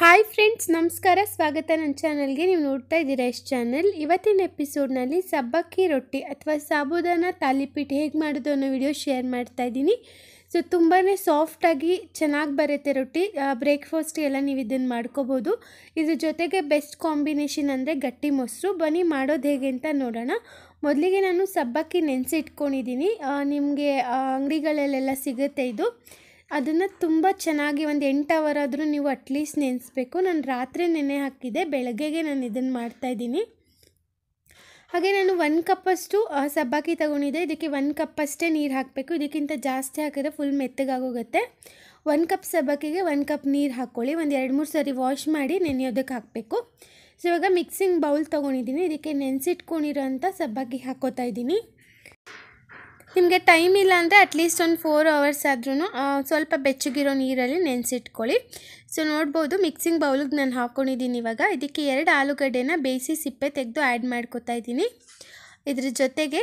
hi friends ನಮಸ್ಕಾರ ಸ್ವಾಗತ ನನ್ನ ಚಾನಲ್ಗೆ ನೀವು ನೋಡ್ತಾ ಇದ್ದೀರಾ ಎಷ್ಟು ಚಾನಲ್ ಇವತ್ತಿನ ಎಪಿಸೋಡ್ನಲ್ಲಿ ಸಬ್ಬಕ್ಕಿ ರೊಟ್ಟಿ ಅಥವಾ ಸಾಬೂದಾನ ತಾಲಿಪೀಠ ಹೇಗೆ ಮಾಡೋದು ಅನ್ನೋ ವಿಡಿಯೋ ಶೇರ್ ಮಾಡ್ತಾ ಇದ್ದೀನಿ ಸೊ ತುಂಬಾ ಸಾಫ್ಟಾಗಿ ಚೆನ್ನಾಗಿ ಬರುತ್ತೆ ರೊಟ್ಟಿ ಬ್ರೇಕ್ಫಾಸ್ಟ್ ಎಲ್ಲ ನೀವು ಇದನ್ನು ಮಾಡ್ಕೋಬೋದು ಇದ್ರ ಜೊತೆಗೆ ಬೆಸ್ಟ್ ಕಾಂಬಿನೇಷನ್ ಅಂದರೆ ಗಟ್ಟಿ ಮೊಸರು ಬನ್ನಿ ಮಾಡೋದು ಹೇಗೆ ಅಂತ ನೋಡೋಣ ಮೊದಲಿಗೆ ನಾನು ಸಬ್ಬಕ್ಕಿ ನೆನೆಸಿ ಇಟ್ಕೊಂಡಿದ್ದೀನಿ ನಿಮಗೆ ಅಂಗಡಿಗಳಲ್ಲೆಲ್ಲ ಸಿಗುತ್ತೆ ಇದು ಅದನ್ನು ತುಂಬ ಚೆನ್ನಾಗಿ ಒಂದು ಎಂಟು ಅವರ್ ಆದರೂ ನೀವು ಅಟ್ಲೀಸ್ಟ್ ನೆನೆಸ್ಬೇಕು ನಾನು ರಾತ್ರಿ ನೆನೆ ಹಾಕಿದೆ ಬೆಳಗ್ಗೆಗೆ ನಾನು ಇದನ್ನು ಮಾಡ್ತಾಯಿದ್ದೀನಿ ಹಾಗೆ ನಾನು ಒನ್ ಕಪ್ಪಷ್ಟು ಸಬ್ಬಾಕಿ ತಗೊಂಡಿದ್ದೆ ಇದಕ್ಕೆ ಒನ್ ಕಪ್ಪಷ್ಟೇ ನೀರು ಹಾಕಬೇಕು ಇದಕ್ಕಿಂತ ಜಾಸ್ತಿ ಹಾಕಿದ್ರೆ ಫುಲ್ ಮೆತ್ತಗಾಗೋಗುತ್ತೆ ಒಂದು ಕಪ್ ಸಬ್ಬಕ್ಕಿಗೆ ಒನ್ ಕಪ್ ನೀರು ಹಾಕ್ಕೊಳ್ಳಿ ಒಂದು ಎರಡು ಮೂರು ಸರಿ ವಾಶ್ ಮಾಡಿ ನೆನೆಯೋದಕ್ಕೆ ಹಾಕಬೇಕು ಸೊ ಇವಾಗ ಮಿಕ್ಸಿಂಗ್ ಬೌಲ್ ತೊಗೊಂಡಿದ್ದೀನಿ ಇದಕ್ಕೆ ನೆನೆಸಿಟ್ಕೊಂಡಿರೋಂಥ ಸಬ್ಬಕ್ಕಿ ಹಾಕೋತಾ ಇದ್ದೀನಿ ನಿಮಗೆ ಟೈಮ್ ಇಲ್ಲ ಅಂದರೆ ಅಟ್ಲೀಸ್ಟ್ ಒಂದು ಫೋರ್ ಅವರ್ಸ್ ಆದ್ರೂ ಸ್ವಲ್ಪ ಬೆಚ್ಚಗಿರೋ ನೀರಲ್ಲಿ ನೆನೆಸಿಟ್ಕೊಳ್ಳಿ ಸೊ ನೋಡ್ಬೋದು ಮಿಕ್ಸಿಂಗ್ ಬೌಲಿಗೆ ನಾನು ಹಾಕ್ಕೊಂಡಿದ್ದೀನಿ ಇವಾಗ ಇದಕ್ಕೆ ಎರಡು ಆಲೂಗಡ್ಡೆನ ಬೇಯಿಸಿ ಸಿಪ್ಪೆ ತೆಗೆದು ಆ್ಯಡ್ ಮಾಡ್ಕೊತಾ ಇದ್ದೀನಿ ಇದ್ರ ಜೊತೆಗೆ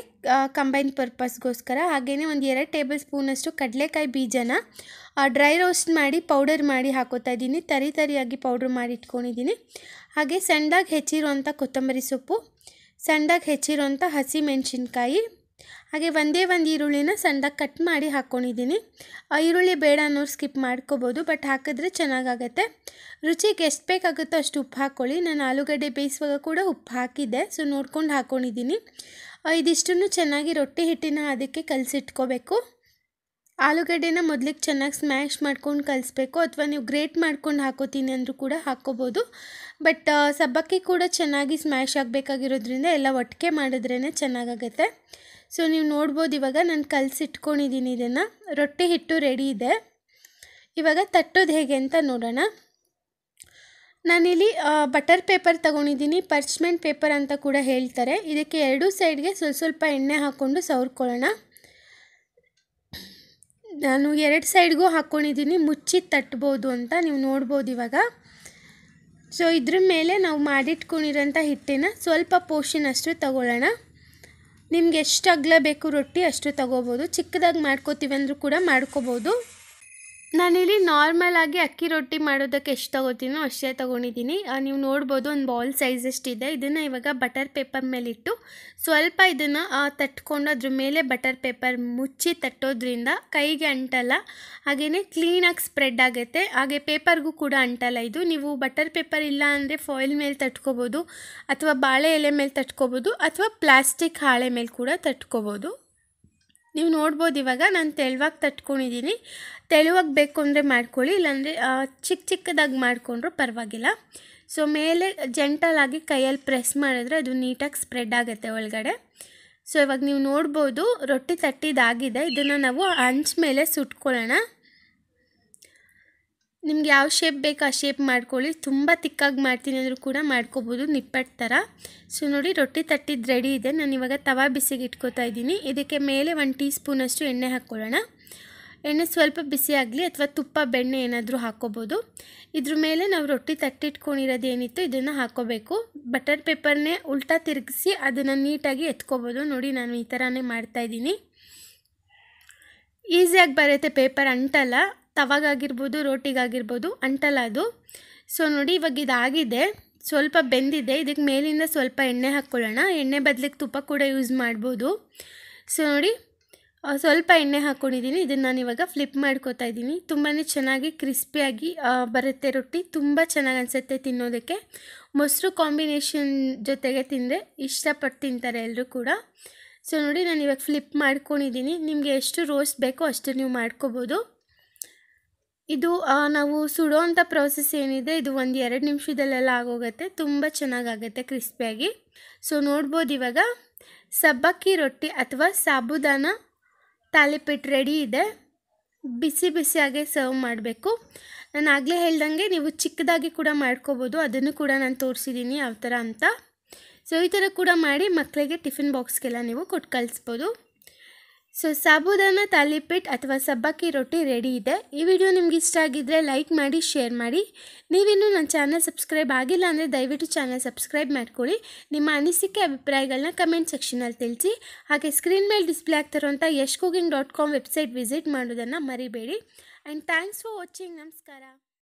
ಕಂಬೈನ್ ಪರ್ಪಸ್ಗೋಸ್ಕರ ಹಾಗೆಯೇ ಒಂದು ಎರಡು ಟೇಬಲ್ ಸ್ಪೂನಷ್ಟು ಕಡಲೆಕಾಯಿ ಬೀಜನ ಡ್ರೈ ರೋಸ್ಟ್ ಮಾಡಿ ಪೌಡರ್ ಮಾಡಿ ಹಾಕೋತಾ ಇದ್ದೀನಿ ತರಿ ತರಿಯಾಗಿ ಪೌಡ್ರ್ ಮಾಡಿ ಇಟ್ಕೊಂಡಿದ್ದೀನಿ ಹಾಗೆ ಸಣ್ಣದಾಗಿ ಹೆಚ್ಚಿರುವಂಥ ಕೊತ್ತಂಬರಿ ಸೊಪ್ಪು ಸಣ್ಣದಾಗಿ ಹೆಚ್ಚಿರುವಂಥ ಹಸಿ ಮೆಣಸಿನ್ಕಾಯಿ ಹಾಗೆ ಒಂದೇ ಒಂದು ಈರುಳ್ಳಿನ ಸಣ್ಣದಾಗಿ ಕಟ್ ಮಾಡಿ ಹಾಕ್ಕೊಂಡಿದ್ದೀನಿ ಈರುಳ್ಳಿ ಬೇಡ ಅನ್ನೋರು ಸ್ಕಿಪ್ ಮಾಡ್ಕೋಬೋದು ಬಟ್ ಹಾಕಿದ್ರೆ ಚೆನ್ನಾಗಾಗತ್ತೆ ರುಚಿಗೆ ಎಷ್ಟು ಬೇಕಾಗುತ್ತೋ ಅಷ್ಟು ಉಪ್ಪು ಹಾಕ್ಕೊಳ್ಳಿ ನಾನು ಆಲೂಗಡ್ಡೆ ಬೇಯಿಸುವಾಗ ಕೂಡ ಉಪ್ಪು ಹಾಕಿದ್ದೆ ಸೊ ನೋಡ್ಕೊಂಡು ಹಾಕ್ಕೊಂಡಿದ್ದೀನಿ ಇದಿಷ್ಟನ್ನು ಚೆನ್ನಾಗಿ ರೊಟ್ಟಿ ಹಿಟ್ಟಿನ ಅದಕ್ಕೆ ಕಲಸಿಟ್ಕೋಬೇಕು ಆಲೂಗಡ್ಡೆನ ಮೊದಲಿಗೆ ಚೆನ್ನಾಗಿ ಸ್ಮ್ಯಾಶ್ ಮಾಡ್ಕೊಂಡು ಕಲಿಸ್ಬೇಕು ಅಥವಾ ನೀವು ಗ್ರೇಟ್ ಮಾಡ್ಕೊಂಡು ಹಾಕೋತೀನಿ ಅಂದರೂ ಕೂಡ ಹಾಕ್ಕೋಬೋದು ಬಟ್ ಸಬ್ಬಕ್ಕಿ ಕೂಡ ಚೆನ್ನಾಗಿ ಸ್ಮ್ಯಾಶ್ ಆಗಬೇಕಾಗಿರೋದ್ರಿಂದ ಎಲ್ಲ ಒಟ್ಟಿಗೆ ಮಾಡಿದ್ರೇ ಚೆನ್ನಾಗಾಗತ್ತೆ ಸೊ ನೀವು ನೋಡ್ಬೋದು ಇವಾಗ ನಾನು ಕಲಸಿಟ್ಕೊಂಡಿದ್ದೀನಿ ಇದನ್ನು ರೊಟ್ಟಿ ಹಿಟ್ಟು ರೆಡಿ ಇದೆ ಇವಾಗ ತಟ್ಟೋದು ಹೇಗೆ ಅಂತ ನೋಡೋಣ ನಾನಿಲ್ಲಿ ಬಟರ್ ಪೇಪರ್ ತೊಗೊಂಡಿದ್ದೀನಿ ಪರ್ಚ್ಮೆಂಟ್ ಪೇಪರ್ ಅಂತ ಕೂಡ ಹೇಳ್ತಾರೆ ಇದಕ್ಕೆ ಎರಡೂ ಸೈಡ್ಗೆ ಸ್ವಲ್ಪ ಸ್ವಲ್ಪ ಎಣ್ಣೆ ಹಾಕ್ಕೊಂಡು ಸವರ್ಕೊಳ್ಳೋಣ ನಾನು ಎರಡು ಸೈಡ್ಗೂ ಹಾಕ್ಕೊಂಡಿದ್ದೀನಿ ಮುಚ್ಚಿ ತಟ್ಬೋದು ಅಂತ ನೀವು ನೋಡ್ಬೋದು ಇವಾಗ ಸೊ ಇದ್ರ ಮೇಲೆ ನಾವು ಮಾಡಿಟ್ಕೊಂಡಿರೋಂಥ ಹಿಟ್ಟಿನ ಸ್ವಲ್ಪ ಪೋರ್ಷನ್ ಅಷ್ಟು ತಗೊಳ್ಳೋಣ ನಿಮ್ಗೆ ಎಷ್ಟು ಅಗ್ಲ ಬೇಕು ರೊಟ್ಟಿ ಅಷ್ಟು ತಗೋಬೋದು ಚಿಕ್ಕದಾಗಿ ಮಾಡ್ಕೋತೀವಿ ಅಂದರೂ ಕೂಡ ಮಾಡ್ಕೋಬೋದು ನಾನಿಲ್ಲಿ ನಾರ್ಮಲ್ ಆಗಿ ಅಕ್ಕಿ ರೊಟ್ಟಿ ಮಾಡೋದಕ್ಕೆ ಎಷ್ಟು ತಗೋತೀನೋ ಅಷ್ಟೇ ತೊಗೊಂಡಿದ್ದೀನಿ ನೀವು ನೋಡ್ಬೋದು ಒಂದು ಬಾಲ್ ಸೈಜ್ ಎಷ್ಟಿದೆ ಇದನ್ನು ಇವಾಗ ಬಟರ್ ಪೇಪರ್ ಮೇಲಿಟ್ಟು ಸ್ವಲ್ಪ ಇದನ್ನು ತಟ್ಕೊಂಡು ಅದ್ರ ಮೇಲೆ ಬಟರ್ ಪೇಪರ್ ಮುಚ್ಚಿ ತಟ್ಟೋದ್ರಿಂದ ಕೈಗೆ ಅಂಟಲ್ಲ ಹಾಗೆಯೇ ಕ್ಲೀನಾಗಿ ಸ್ಪ್ರೆಡ್ ಆಗುತ್ತೆ ಹಾಗೆ ಪೇಪರ್ಗೂ ಕೂಡ ಅಂಟಲ್ಲ ಇದು ನೀವು ಬಟರ್ ಪೇಪರ್ ಇಲ್ಲ ಅಂದರೆ ಫಾಯಿಲ್ ಮೇಲೆ ತಟ್ಕೋಬೋದು ಅಥವಾ ಬಾಳೆ ಎಲೆ ಮೇಲೆ ತಟ್ಕೋಬೋದು ಅಥವಾ ಪ್ಲಾಸ್ಟಿಕ್ ಹಾಳೆ ಮೇಲೆ ಕೂಡ ತಟ್ಕೋಬೋದು ನೀವು ನೋಡ್ಬೋದು ಇವಾಗ ನಾನು ತೆಳುವಾಗಿ ತಟ್ಕೊಂಡಿದ್ದೀನಿ ತೆಳುವಾಗಿ ಬೇಕು ಅಂದರೆ ಮಾಡ್ಕೊಳ್ಳಿ ಇಲ್ಲಾಂದರೆ ಚಿಕ್ಕ ಚಿಕ್ಕದಾಗಿ ಮಾಡಿಕೊಂಡ್ರು ಪರವಾಗಿಲ್ಲ ಸೊ ಮೇಲೆ ಜೆಂಟಲಾಗಿ ಕೈಯಲ್ಲಿ ಪ್ರೆಸ್ ಮಾಡಿದ್ರೆ ಅದು ನೀಟಾಗಿ ಸ್ಪ್ರೆಡ್ ಆಗುತ್ತೆ ಒಳಗಡೆ ಸೊ ಇವಾಗ ನೀವು ನೋಡ್ಬೋದು ರೊಟ್ಟಿ ತಟ್ಟಿದಾಗಿದೆ ಇದನ್ನು ನಾವು ಹಂಚ್ ಮೇಲೆ ಸುಟ್ಕೊಳ್ಳೋಣ ನಿಮ್ಗೆ ಯಾವ ಶೇಪ್ ಬೇಕು ಆ ಶೇಪ್ ಮಾಡ್ಕೊಳ್ಳಿ ತುಂಬ ತಿಕ್ಕಾಗಿ ಮಾಡ್ತೀನಿ ಅಂದರೂ ಕೂಡ ಮಾಡ್ಕೋಬೋದು ನಿಪ್ಪಟ್ಟು ಥರ ಸೊ ನೋಡಿ ರೊಟ್ಟಿ ತಟ್ಟಿದ್ದು ರೆಡಿ ಇದೆ ನಾನು ಇವಾಗ ತವಾ ಬಿಸಿಗೆ ಇಟ್ಕೋತಾ ಇದ್ದೀನಿ ಇದಕ್ಕೆ ಮೇಲೆ ಒಂದು ಟೀ ಸ್ಪೂನಷ್ಟು ಎಣ್ಣೆ ಹಾಕ್ಕೊಳ್ಳೋಣ ಎಣ್ಣೆ ಸ್ವಲ್ಪ ಬಿಸಿ ಆಗಲಿ ಅಥವಾ ತುಪ್ಪ ಬೆಣ್ಣೆ ಏನಾದರೂ ಹಾಕ್ಕೋಬೋದು ಇದ್ರ ಮೇಲೆ ನಾವು ರೊಟ್ಟಿ ತಟ್ಟಿಟ್ಕೊಂಡಿರೋದು ಏನಿತ್ತು ಇದನ್ನು ಹಾಕ್ಕೋಬೇಕು ಬಟರ್ ಪೇಪರ್ನೇ ಉಲ್ಟಾ ತಿರುಗಿಸಿ ಅದನ್ನು ನೀಟಾಗಿ ಎತ್ಕೋಬೋದು ನೋಡಿ ನಾನು ಈ ಥರನೇ ಮಾಡ್ತಾಯಿದ್ದೀನಿ ಈಸಿಯಾಗಿ ಬರುತ್ತೆ ಪೇಪರ್ ಅಂಟಲ್ಲ ತವಾಗಾಗಿರ್ಬೋದು ರೋಟಿಗಾಗಿರ್ಬೋದು ಅಂಟಲ್ಲ ಅದು ಸೊ ನೋಡಿ ಇವಾಗ ಇದಾಗಿದೆ ಸ್ವಲ್ಪ ಬೆಂದಿದೆ ಇದಕ್ಕೆ ಮೇಲಿಂದ ಸ್ವಲ್ಪ ಎಣ್ಣೆ ಹಾಕ್ಕೊಳ್ಳೋಣ ಎಣ್ಣೆ ಬದಲಿಗೆ ತುಪ್ಪ ಕೂಡ ಯೂಸ್ ಮಾಡ್ಬೋದು ಸೊ ನೋಡಿ ಸ್ವಲ್ಪ ಎಣ್ಣೆ ಹಾಕ್ಕೊಂಡಿದ್ದೀನಿ ಇದನ್ನು ನಾನು ಇವಾಗ ಫ್ಲಿಪ್ ಮಾಡ್ಕೋತಾ ಇದ್ದೀನಿ ತುಂಬಾ ಚೆನ್ನಾಗಿ ಕ್ರಿಸ್ಪಿಯಾಗಿ ಬರುತ್ತೆ ರೊಟ್ಟಿ ತುಂಬ ಚೆನ್ನಾಗಿ ಅನಿಸುತ್ತೆ ತಿನ್ನೋದಕ್ಕೆ ಮೊಸರು ಕಾಂಬಿನೇಷನ್ ಜೊತೆಗೆ ತಿಂದರೆ ಇಷ್ಟಪಟ್ಟು ತಿಂತಾರೆ ಎಲ್ಲರೂ ಕೂಡ ಸೊ ನೋಡಿ ನಾನು ಇವಾಗ ಫ್ಲಿಪ್ ಮಾಡ್ಕೊಂಡಿದ್ದೀನಿ ನಿಮಗೆ ಎಷ್ಟು ರೋಸ್ಟ್ ಬೇಕೋ ಅಷ್ಟು ನೀವು ಮಾಡ್ಕೋಬೋದು ಇದು ನಾವು ಸುಡೋ ಅಂಥ ಪ್ರೋಸೆಸ್ ಏನಿದೆ ಇದು ಒಂದು ಎರಡು ನಿಮಿಷದಲ್ಲೆಲ್ಲ ಆಗೋಗುತ್ತೆ ತುಂಬ ಚೆನ್ನಾಗಾಗತ್ತೆ ಕ್ರಿಸ್ಪಿಯಾಗಿ ಸೊ ನೋಡ್ಬೋದು ಇವಾಗ ಸಬ್ಬಕ್ಕಿ ರೊಟ್ಟಿ ಅಥವಾ ಸಾಬುದಾನ ತಾಲಿಪಿಟ್ಟು ರೆಡಿ ಇದೆ ಬಿಸಿ ಬಿಸಿಯಾಗೆ ಸರ್ವ್ ಮಾಡಬೇಕು ನಾನು ಆಗಲೇ ಹೇಳ್ದಂಗೆ ನೀವು ಚಿಕ್ಕದಾಗಿ ಕೂಡ ಮಾಡ್ಕೋಬೋದು ಅದನ್ನು ಕೂಡ ನಾನು ತೋರಿಸಿದ್ದೀನಿ ಯಾವ ಥರ ಅಂತ ಸೊ ಈ ಥರ ಕೂಡ ಮಾಡಿ ಮಕ್ಕಳಿಗೆ ಟಿಫಿನ್ ಬಾಕ್ಸ್ಗೆಲ್ಲ ನೀವು ಕೊಟ್ಟು ಕಳಿಸ್ಬೋದು ಸೊ ಸಾಬೂದಾನ ತಾಲಿಪೇಟ್ ಅಥವಾ ಸಬ್ಬಕ್ಕಿ ರೊಟ್ಟಿ ರೆಡಿ ಇದೆ ಈ ವಿಡಿಯೋ ನಿಮ್ಗೆ ಇಷ್ಟ ಆಗಿದ್ದರೆ ಲೈಕ್ ಮಾಡಿ ಶೇರ್ ಮಾಡಿ ನೀವಿನ್ನೂ ನನ್ನ ಚಾನಲ್ ಸಬ್ಸ್ಕ್ರೈಬ್ ಆಗಿಲ್ಲ ಅಂದರೆ ದಯವಿಟ್ಟು ಚಾನಲ್ ಸಬ್ಸ್ಕ್ರೈಬ್ ಮಾಡ್ಕೊಳ್ಳಿ ನಿಮ್ಮ ಅನಿಸಿಕೆ ಅಭಿಪ್ರಾಯಗಳನ್ನ ಕಮೆಂಟ್ ಸೆಕ್ಷನಲ್ಲಿ ತಿಳಿಸಿ ಹಾಗೆ ಸ್ಕ್ರೀನ್ ಮೇಲೆ ಡಿಸ್ಪ್ಲೇ ಆಗ್ತಿರೋಂಥ Yash cooking dot com website visit ಮಾಡೋದನ್ನು ಮರಿಬೇಡಿ ಆ್ಯಂಡ್ ಥ್ಯಾಂಕ್ಸ್ ಫಾರ್ ವಾಚಿಂಗ್ ನಮಸ್ಕಾರ